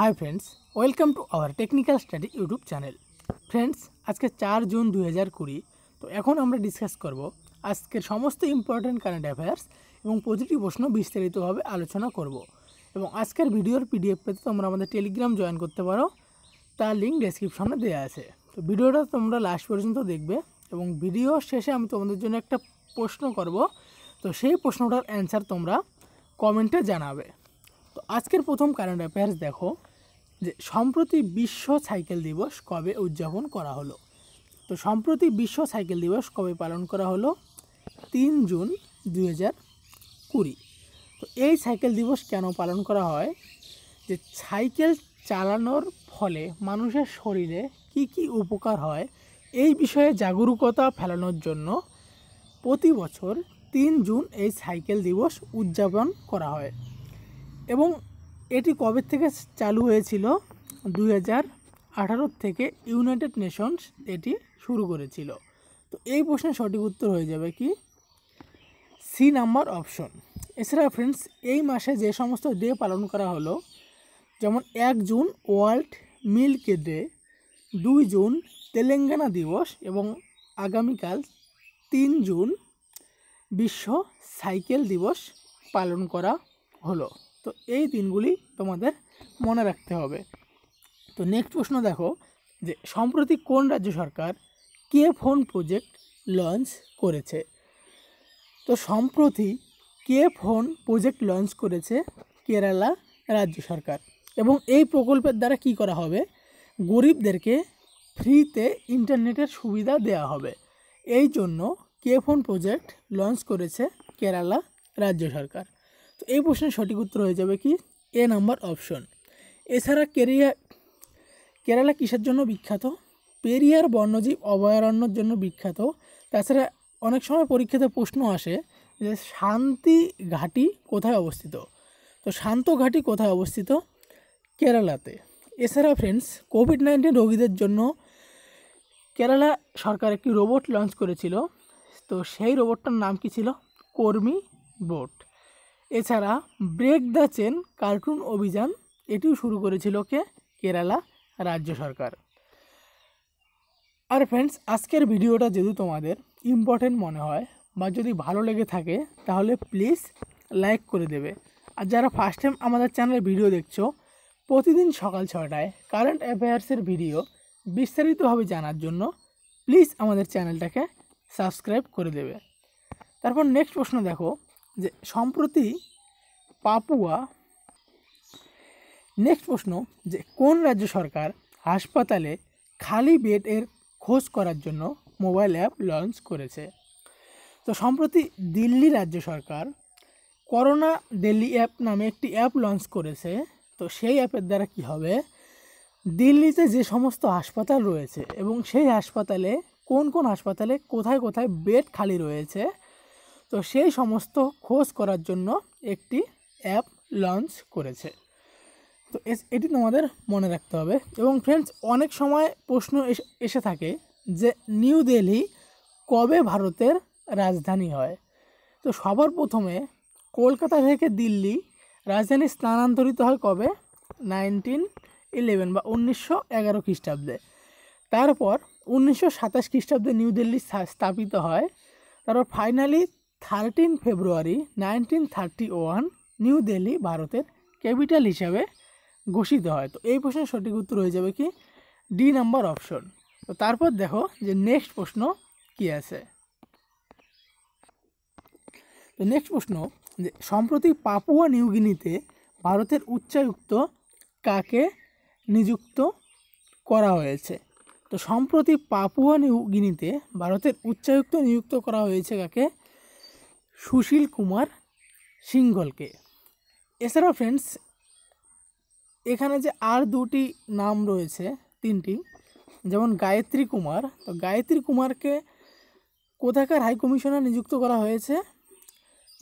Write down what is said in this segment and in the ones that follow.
high friends welcome to our technical study YouTube channel friends আজকে চার June দু কুড়ি তো এখন আমরা ডিসকাস করব আজকের সমস্ত ইম্পর্ট্যান্ট কারেন্ট অ্যাফেয়ার্স এবং পজিটিভ প্রশ্ন বিস্তারিতভাবে আলোচনা করব এবং আজকের ভিডিওর পিডিএফ পেতে তোমরা আমাদের টেলিগ্রাম জয়েন করতে পারো তার লিঙ্ক ডেসক্রিপশনে দেওয়া আছে তো ভিডিওটা তোমরা লাস্ট পর্যন্ত দেখবে এবং ভিডিও শেষে আমি তোমাদের জন্য একটা প্রশ্ন করব তো সেই প্রশ্নটার অ্যান্সার তোমরা কমেন্টে জানাবে তো আজকের প্রথম কারেন্ট অ্যাফেয়ার্স দেখো যে সম্প্রতি বিশ্ব সাইকেল দিবস কবে উদযাপন করা হলো তো সম্প্রতি বিশ্ব সাইকেল দিবস কবে পালন করা হলো তিন জুন দুই হাজার কুড়ি তো এই সাইকেল দিবস কেন পালন করা হয় যে সাইকেল চালানোর ফলে মানুষের শরীরে কি কি উপকার হয় এই বিষয়ে জাগরুকতা ফেলানোর জন্য প্রতি বছর তিন জুন এই সাইকেল দিবস উদযাপন করা হয় এবং এটি কবে থেকে চালু হয়েছিল দুই হাজার থেকে ইউনাইটেড নেশনস এটি শুরু করেছিল তো এই প্রশ্নের সঠিক উত্তর হয়ে যাবে কি সি নাম্বার অপশন এছাড়া ফ্রেন্ডস এই মাসে যে সমস্ত ডে পালন করা হলো যেমন এক জুন ওয়ার্ল্ড মিল্ক ডে দুই জুন তেলেঙ্গানা দিবস এবং আগামীকাল তিন জুন বিশ্ব সাইকেল দিবস পালন করা হলো তো এই দিনগুলি তোমাদের মনে রাখতে হবে তো নেক্সট প্রশ্ন দেখো যে সম্প্রতি কোন রাজ্য সরকার কে ফোন প্রজেক্ট লঞ্চ করেছে তো সম্প্রতি কে ফোন প্রজেক্ট লঞ্চ করেছে কেরালা রাজ্য সরকার এবং এই প্রকল্পের দ্বারা কি করা হবে গরিবদেরকে ফ্রিতে ইন্টারনেটের সুবিধা দেয়া হবে এই জন্য কে ফোন প্রজেক্ট লঞ্চ করেছে কেরালা রাজ্য সরকার তো এই প্রশ্নের সঠিক উত্তর হয়ে যাবে কি এ নাম্বার অপশন এছাড়া কেরিয়া কেরালা কিসের জন্য বিখ্যাত পেরিয়ার বন্যজীব অভয়ারণ্যের জন্য বিখ্যাত তাছাড়া অনেক সময় পরীক্ষাতে প্রশ্ন আসে যে শান্তি ঘাটি কোথায় অবস্থিত তো শান্ত ঘাটি কোথায় অবস্থিত কেরালাতে এছাড়া ফ্রেন্ডস কোভিড নাইন্টিন রোগীদের জন্য কেরালা সরকার একটি রোবট লঞ্চ করেছিল তো সেই রোবটটার নাম কি ছিল কর্মী বোট এছাড়া ব্রেক দ্য চেন কার্টুন অভিযান এটিও শুরু করেছিল কে কেরালা রাজ্য সরকার আর ফ্রেন্ডস আজকের ভিডিওটা যদি তোমাদের ইম্পর্টেন্ট মনে হয় বা যদি ভালো লেগে থাকে তাহলে প্লিজ লাইক করে দেবে আর যারা ফার্স্ট টাইম আমাদের চ্যানেলে ভিডিও দেখছো প্রতিদিন সকাল ছটায় কারেন্ট অ্যাফেয়ার্সের ভিডিও বিস্তারিতভাবে জানার জন্য প্লিজ আমাদের চ্যানেলটাকে সাবস্ক্রাইব করে দেবে তারপর নেক্সট প্রশ্ন দেখো যে সম্প্রতি পাপুয়া নেক্সট প্রশ্ন যে কোন রাজ্য সরকার হাসপাতালে খালি বেড এর খোঁজ করার জন্য মোবাইল অ্যাপ লঞ্চ করেছে তো সম্প্রতি দিল্লি রাজ্য সরকার করোনা দিল্লি অ্যাপ নামে একটি অ্যাপ লঞ্চ করেছে তো সেই অ্যাপের দ্বারা কি হবে দিল্লিতে যে সমস্ত হাসপাতাল রয়েছে এবং সেই হাসপাতালে কোন কোন হাসপাতালে কোথায় কোথায় বেড খালি রয়েছে তো সেই সমস্ত খোঁজ করার জন্য একটি অ্যাপ লঞ্চ করেছে তো এটি তোমাদের মনে রাখতে হবে এবং ফ্রেন্ডস অনেক সময় প্রশ্ন এসে থাকে যে নিউ দিল্লি কবে ভারতের রাজধানী হয় তো সবার প্রথমে কলকাতা থেকে দিল্লি রাজধানী স্থানান্তরিত হয় কবে নাইনটিন ইলেভেন বা উনিশশো এগারো খ্রিস্টাব্দে তারপর উনিশশো সাতাশ খ্রিস্টাব্দে নিউ দিল্লি স্থাপিত হয় তারপর finally thirteen February nineteen thirty one New Delhi ভারতের ক্যাপিটাল হিসাবে ঘোষিত হয় তো এই প্রশ্নের সঠিক উত্তর হয়ে যাবে কি ডি নাম্বার অপশন তো তারপর দেখো যে নেক্সট প্রশ্ন কি আছে তো নেক্সট প্রশ্ন যে সম্প্রতি পাপুয়া নিউগিনিতে ভারতের উচ্চায়ুক্ত কাকে নিযুক্ত করা হয়েছে তো সম্প্রতি পাপুয়া নিউগিনিতে ভারতের উচ্চায়ুক্ত নিযুক্ত করা হয়েছে কাকে সুশীল কুমার সিঙ্গলকে এছাড়াও ফ্রেন্ডস এখানে যে আর দুটি নাম রয়েছে তিনটি যেমন গায়ত্রী কুমার তো গায়ত্রী কুমারকে কোথাকার হাইকমিশনার নিযুক্ত করা হয়েছে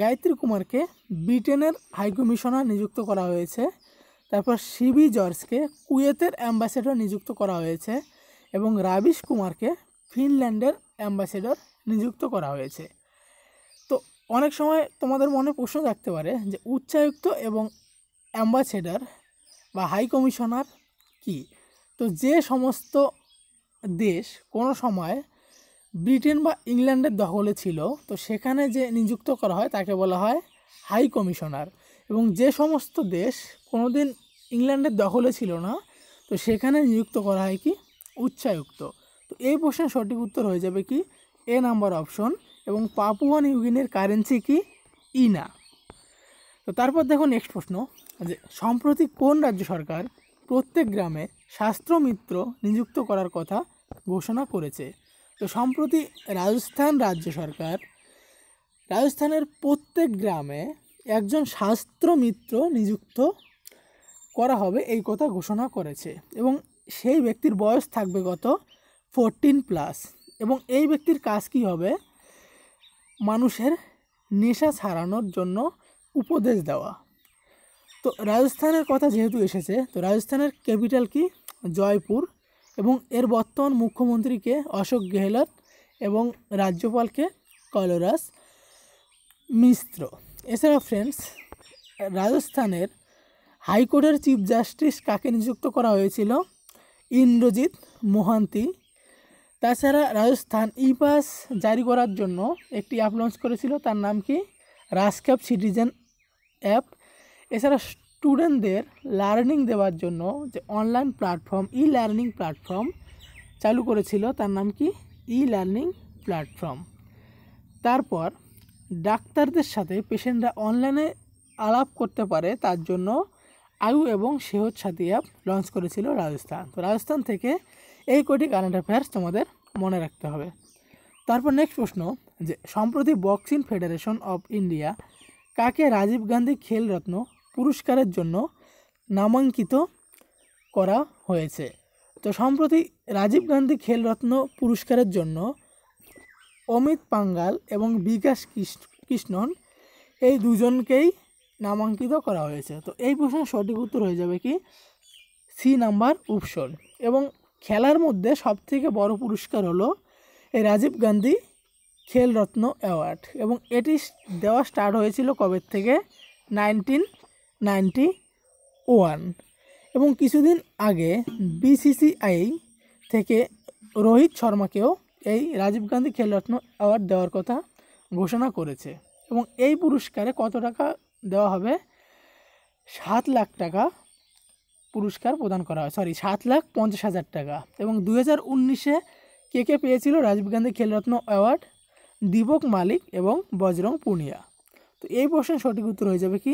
গায়ত্রী কুমারকে ব্রিটেনের হাইকমিশনার নিযুক্ত করা হয়েছে তারপর শিবি জর্জকে কুয়েতের অ্যাম্বাসেডর নিযুক্ত করা হয়েছে এবং রাবিশ কুমারকে ফিনল্যান্ডের অ্যাম্বাসেডর নিযুক্ত করা হয়েছে অনেক সময় তোমাদের মনে প্রশ্ন থাকতে পারে যে উচ্চায়ুক্ত এবং অ্যাম্বাসেডার বা হাই কমিশনার কি তো যে সমস্ত দেশ কোনো সময় ব্রিটেন বা ইংল্যান্ডের দখলে ছিল তো সেখানে যে নিযুক্ত করা হয় তাকে বলা হয় হাই কমিশনার এবং যে সমস্ত দেশ কোনোদিন ইংল্যান্ডের দখলে ছিল না তো সেখানে নিযুক্ত করা হয় কি উচ্চায়ুক্ত তো এই প্রশ্নের সঠিক উত্তর হয়ে যাবে কি এ নাম্বার অপশন এবং পাপুয়ান ইউগিনের কারেন্সি কি ইনা তো তারপর দেখো নেক্সট প্রশ্ন যে সম্প্রতি কোন রাজ্য সরকার প্রত্যেক গ্রামে শাস্ত্র মিত্র নিযুক্ত করার কথা ঘোষণা করেছে তো সম্প্রতি রাজস্থান রাজ্য সরকার রাজস্থানের প্রত্যেক গ্রামে একজন শাস্ত্র মিত্র নিযুক্ত করা হবে এই কথা ঘোষণা করেছে এবং সেই ব্যক্তির বয়স থাকবে গত ফোরটিন প্লাস এবং এই ব্যক্তির কাজ কি হবে মানুষের নেশা ছাড়ানোর জন্য উপদেশ দেওয়া তো রাজস্থানের কথা যেহেতু এসেছে তো রাজস্থানের ক্যাপিটাল কি জয়পুর এবং এর বর্তমান মুখ্যমন্ত্রীকে অশোক গেহলট এবং রাজ্যপালকে কলরাস মিশ্র এছাড়া ফ্রেন্ডস রাজস্থানের হাইকোর্টের চিফ জাস্টিস কাকে নিযুক্ত করা হয়েছিল ইন্দ্রজিৎ মোহান্তি তাছাড়া রাজস্থান ই পাস জারি করার জন্য একটি অ্যাপ লঞ্চ করেছিল তার নাম কি রাজক্যাপ সিটিজেন অ্যাপ এছাড়া স্টুডেন্টদের লার্নিং দেওয়ার জন্য যে online platform e learning platform চালু করেছিল তার নাম কি ই লার্নিং প্ল্যাটফর্ম তারপর ডাক্তারদের সাথে পেশেন্টরা অনলাইনে আলাপ করতে পারে তার জন্য আয়ু এবং সেহজ সাথী অ্যাপ লঞ্চ করেছিল রাজস্থান তো রাজস্থান থেকে এই কটি কারেন্ট অ্যাফেয়ার্স তোমাদের মনে রাখতে হবে তারপর নেক্সট প্রশ্ন যে সম্প্রতি বক্সিং ফেডারেশন অফ ইন্ডিয়া কাকে রাজীব গান্ধী খেলরত্ন পুরস্কারের জন্য নামাঙ্কিত করা হয়েছে তো সম্প্রতি রাজীব গান্ধী খেলরত্ন পুরস্কারের জন্য অমিত পাঙ্গাল এবং বিকাশ কৃষ্ণন এই দুজনকেই নামাঙ্কিত করা হয়েছে তো এই প্রশ্নের সঠিক উত্তর হয়ে যাবে কি সি নাম্বার উপসর এবং খেলার মধ্যে সবথেকে বড় পুরস্কার হলো এই রাজীব গান্ধী খেল রত্ন অ্যাওয়ার্ড এবং এটি দেওয়া স্টার্ট হয়েছিল কবে থেকে নাইনটিন নাইনটি ওয়ান এবং কিছুদিন আগে বিসিসিআই থেকে রোহিত শর্মাকেও এই রাজীব গান্ধী খেলরত্ন অ্যাওয়ার্ড দেওয়ার কথা ঘোষণা করেছে এবং এই পুরস্কারে কত টাকা দেওয়া হবে সাত লাখ টাকা পুরস্কার প্রদান করা হয় সরি সাত লাখ পঞ্চাশ হাজার টাকা এবং দু হাজার উনিশে কে কে পেয়েছিল রাজীব গান্ধী খেলরত্ন অ্যাওয়ার্ড দীপক মালিক এবং বজরং পুনিয়া তো এই প্রশ্নের সঠিক উত্তর হয়ে যাবে কি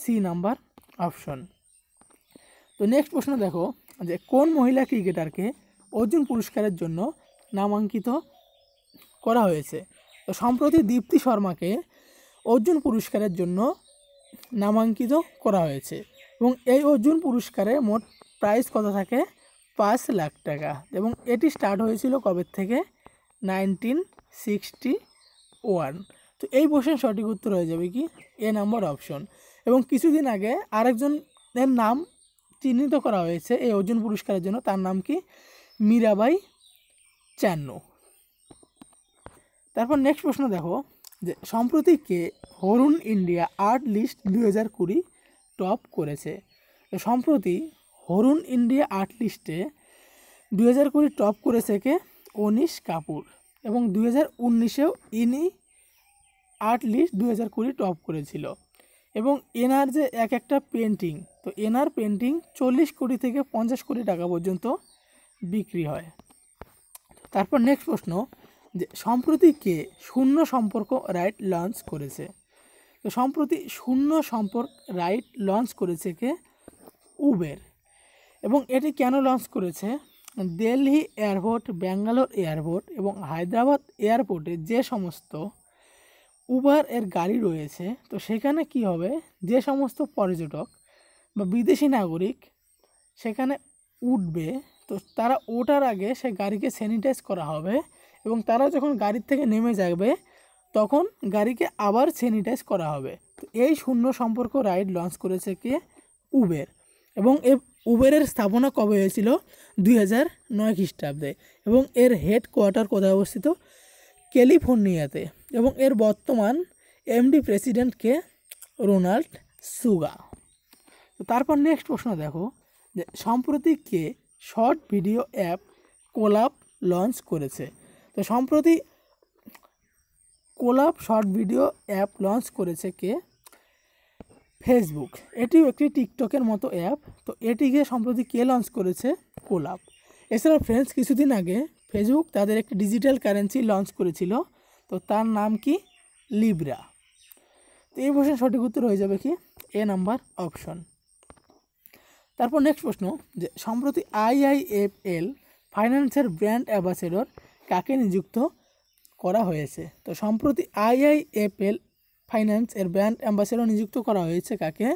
সি নাম্বার অপশন তো নেক্সট প্রশ্ন দেখো যে কোন মহিলা ক্রিকেটারকে অর্জুন পুরস্কারের জন্য নামাঙ্কিত করা হয়েছে তো সম্প্রতি দীপ্তি শর্মাকে অর্জুন পুরস্কারের জন্য নামাঙ্কিত করা হয়েছে এবং এই অর্জুন পুরস্কারে মোট প্রাইস কত থাকে পাঁচ লাখ টাকা এবং এটি স্টার্ট হয়েছিল কবে থেকে নাইনটিন সিক্সটি ওয়ান তো এই প্রশ্নের সঠিক উত্তর হয়ে যাবে কি এ নাম্বার অপশন এবং কিছুদিন আগে আরেকজনের নাম চিহ্নিত করা হয়েছে এই অর্জুন পুরস্কারের জন্য তার নাম কি মীরাবাই চান্নু তারপর নেক্সট প্রশ্ন দেখো যে সম্প্রতি কে হরুন ইন্ডিয়া আর্ট লিস্ট দু হাজার কুড়ি টপ করেছে সম্প্রতি হরুন ইন্ডিয়া আর্ট লিস্টে দু হাজার কুড়ি টপ করেছে কে অনিশ কাপুর এবং দু হাজার উনিশেও ইনি আর্ট লিস্ট দু হাজার কুড়ি টপ করেছিল এবং এনার যে এক একটা পেন্টিং তো এনার পেন্টিং চল্লিশ কোটি থেকে পঞ্চাশ কোটি টাকা পর্যন্ত বিক্রি হয় তারপর নেক্সট প্রশ্ন যে সম্প্রতি কে শূন্য সম্পর্ক রাইট লঞ্চ করেছে সম্প্রতি শূন্য সম্পর্ক রাইড লঞ্চ করেছে কে উবের এবং এটি কেন লঞ্চ করেছে দিল্লি এয়ারপোর্ট ব্যাঙ্গালোর এয়ারপোর্ট এবং হায়দ্রাবাদ এয়ারপোর্টে যে সমস্ত উবার এর গাড়ি রয়েছে তো সেখানে কি হবে যে সমস্ত পর্যটক বা বিদেশি নাগরিক সেখানে উঠবে তো তারা ওঠার আগে সে গাড়িকে স্যানিটাইজ করা হবে এবং তারা যখন গাড়ির থেকে নেমে যাবে তখন গাড়িকে আবার স্যানিটাইজ করা হবে তো এই শূন্য সম্পর্ক রাইড লঞ্চ করেছে কে উবের এবং এ উবেরের স্থাপনা কবে হয়েছিল দুই হাজার নয় খ্রিস্টাব্দে এবং এর কোয়ার্টার কোথায় অবস্থিত ক্যালিফোর্নিয়াতে এবং এর বর্তমান এমডি প্রেসিডেন্ট কে রোনাল্ড সুগা তারপর নেক্সট প্রশ্ন দেখো যে সম্প্রতি কে short video app Collab launch করেছে তো সম্প্রতি Collab short video app launch করেছে কে ফেসবুক এটিও একটি টিকটকের মতো অ্যাপ তো এটিকে সম্প্রতি কে লঞ্চ করেছে কোলাপ এছাড়া ফ্রেন্ডস কিছুদিন আগে ফেসবুক তাদের একটি ডিজিটাল কারেন্সি লঞ্চ করেছিল তো তার নাম কি লিব্রা তো এই প্রশ্নের সঠিক উত্তর হয়ে যাবে কি এ নাম্বার অপশন তারপর নেক্সট প্রশ্ন যে সম্প্রতি আইআইএফএল ফাইন্যান্সের ব্র্যান্ড অ্যাম্বাসেডর কাকে নিযুক্ত করা হয়েছে তো সম্প্রতি আইআইএফএল ফাইন্যান্স এর ব্র্যান্ড অ্যাম্বাসেডর নিযুক্ত করা হয়েছে কাকে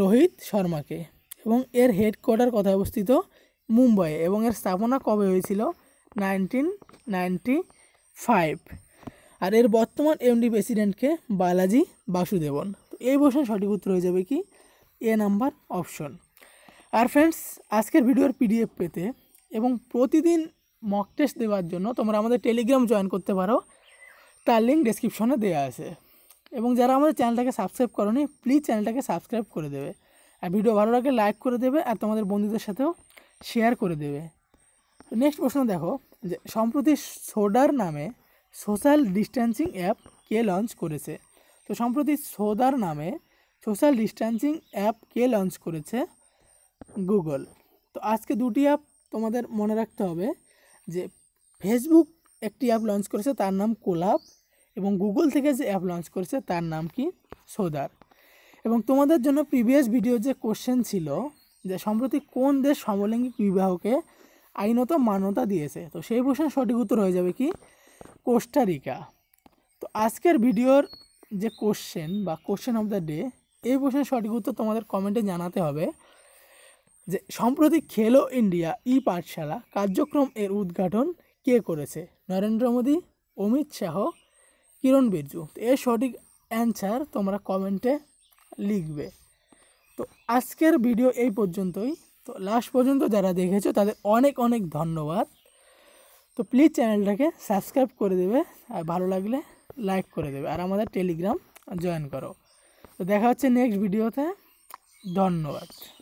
রোহিত শর্মাকে এবং এর হেডকোয়ার্টার কথা অবস্থিত মুম্বাইয়ে এবং এর স্থাপনা কবে হয়েছিল নাইনটিন নাইনটি ফাইভ আর এর বর্তমান এমডি প্রেসিডেন্টকে বালাজি বাসুদেবন তো এই প্রশ্নের সঠিক উত্তর হয়ে যাবে কি এ নাম্বার অপশন আর ফ্রেন্ডস আজকের ভিডিওর পিডিএফ পেতে এবং প্রতিদিন মক টেস্ট দেওয়ার জন্য তোমরা আমাদের টেলিগ্রাম জয়েন করতে পারো তার লিঙ্ক ডিসক্রিপশনে দেওয়া আছে এবং যারা আমাদের চ্যানেলটাকে সাবস্ক্রাইব করোনি প্লিজ চ্যানেলটাকে সাবস্ক্রাইব করে দেবে আর ভিডিও ভালো লাগে লাইক করে দেবে আর তোমাদের বন্ধুদের সাথেও শেয়ার করে দেবে নেক্সট প্রশ্ন দেখো যে সম্প্রতি সোডার নামে সোশ্যাল ডিস্ট্যান্সিং অ্যাপ কে লঞ্চ করেছে তো সম্প্রতি সোদার নামে সোশ্যাল ডিস্ট্যান্সিং অ্যাপ কে লঞ্চ করেছে গুগল তো আজকে দুটি অ্যাপ তোমাদের মনে রাখতে হবে যে ফেসবুক একটি অ্যাপ লঞ্চ করেছে তার নাম কোলাপ এবং গুগল থেকে যে অ্যাপ লঞ্চ করেছে তার নাম কি সোদার এবং তোমাদের জন্য প্রিভিয়াস ভিডিও যে কোশ্চেন ছিল যে সম্প্রতি কোন দেশ সমলৈঙ্গিক বিবাহকে আইনত মান্যতা দিয়েছে তো সেই প্রশ্ন সঠিক উত্তর হয়ে যাবে কি কোস্টারিকা তো আজকের ভিডিওর যে কোশ্চেন বা কোশ্চেন অফ দ্য ডে এই প্রশ্নের সঠিক উত্তর তোমাদের কমেন্টে জানাতে হবে যে সম্প্রতি খেলো ইন্ডিয়া ই পাঠশালা কার্যক্রম এর উদ্ঘাটন কে করেছে নরেন্দ্র মোদী অমিত শাহ কিরণ বিরজু এর সঠিক অ্যান্সার তোমরা কমেন্টে লিখবে তো আজকের ভিডিও এই পর্যন্তই তো লাস্ট পর্যন্ত যারা দেখেছো তাদের অনেক অনেক ধন্যবাদ তো প্লিজ চ্যানেলটাকে সাবস্ক্রাইব করে দেবে আর ভালো লাগলে লাইক করে দেবে আর আমাদের টেলিগ্রাম জয়েন করো তো দেখা হচ্ছে নেক্সট ভিডিওতে ধন্যবাদ